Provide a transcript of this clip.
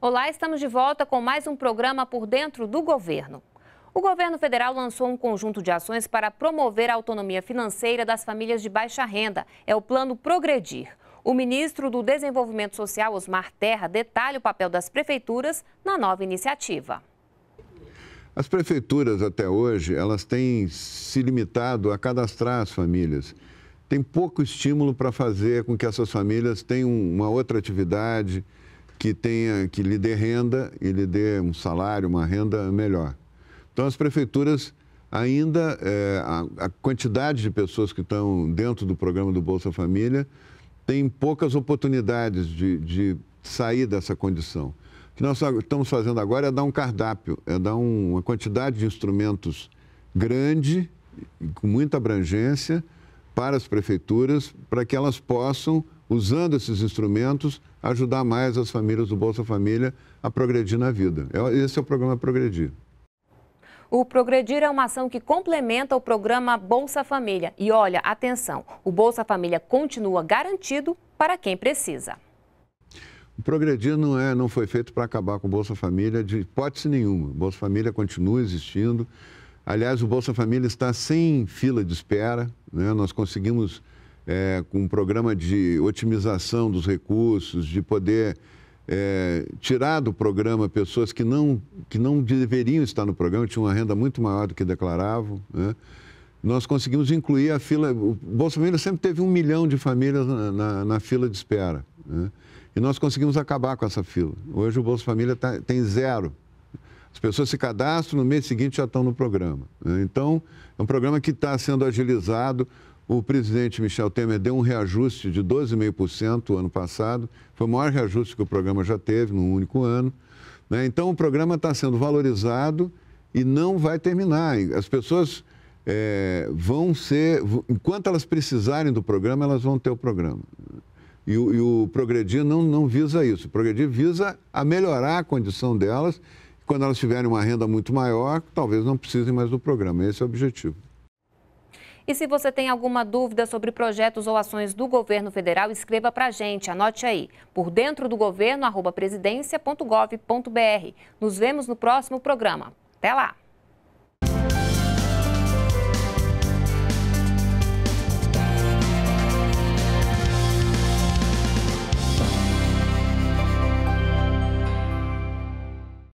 Olá, estamos de volta com mais um programa por dentro do governo. O governo federal lançou um conjunto de ações para promover a autonomia financeira das famílias de baixa renda. É o plano Progredir. O ministro do Desenvolvimento Social, Osmar Terra, detalha o papel das prefeituras na nova iniciativa. As prefeituras até hoje, elas têm se limitado a cadastrar as famílias. Tem pouco estímulo para fazer com que essas famílias tenham uma outra atividade, que tenha, que lhe dê renda e lhe dê um salário, uma renda melhor. Então as prefeituras ainda é, a, a, quantidade de pessoas que estão dentro do programa do Bolsa Família tem poucas oportunidades de, de sair dessa condição. O que nós estamos fazendo agora é dar um cardápio, é dar um, uma quantidade de instrumentos grande, com muita abrangência, para as prefeituras, para que elas possam, usando esses instrumentos, ajudar mais as famílias do Bolsa Família a progredir na vida. É, esse é o programa Progredir. O Progredir é uma ação que complementa o programa Bolsa Família. E olha, atenção, o Bolsa Família continua garantido para quem precisa. O Progredir não, é, não foi feito para acabar com o Bolsa Família de hipótese nenhuma. O Bolsa Família continua existindo. Aliás, o Bolsa Família está sem fila de espera. Né? Nós conseguimos é, com um programa de otimização dos recursos, de poder é, tirar do programa pessoas que não, que não deveriam estar no programa, tinham uma renda muito maior do que declaravam. Né? Nós conseguimos incluir a fila. O Bolsa Família sempre teve um milhão de famílias na, na, na fila de espera. Né? E nós conseguimos acabar com essa fila. Hoje o Bolsa Família tá, tem zero. As pessoas se cadastram, no mês seguinte já estão no programa. Né? Então, é um programa que está sendo agilizado. O presidente Michel Temer deu um reajuste de 12,5% ano passado. Foi o maior reajuste que o programa já teve num único ano. Né? Então, o programa está sendo valorizado e não vai terminar. As pessoas é, vão ser. Enquanto elas precisarem do programa, elas vão ter o programa. E o, e o Progredir não, não visa isso. O Progredir visa a melhorar a condição delas. Quando elas tiverem uma renda muito maior, talvez não precisem mais do programa. Esse é o objetivo. E se você tem alguma dúvida sobre projetos ou ações do governo federal, escreva para a gente, anote aí, por dentro do governo, arroba presidência.gov.br. Nos vemos no próximo programa. Até lá!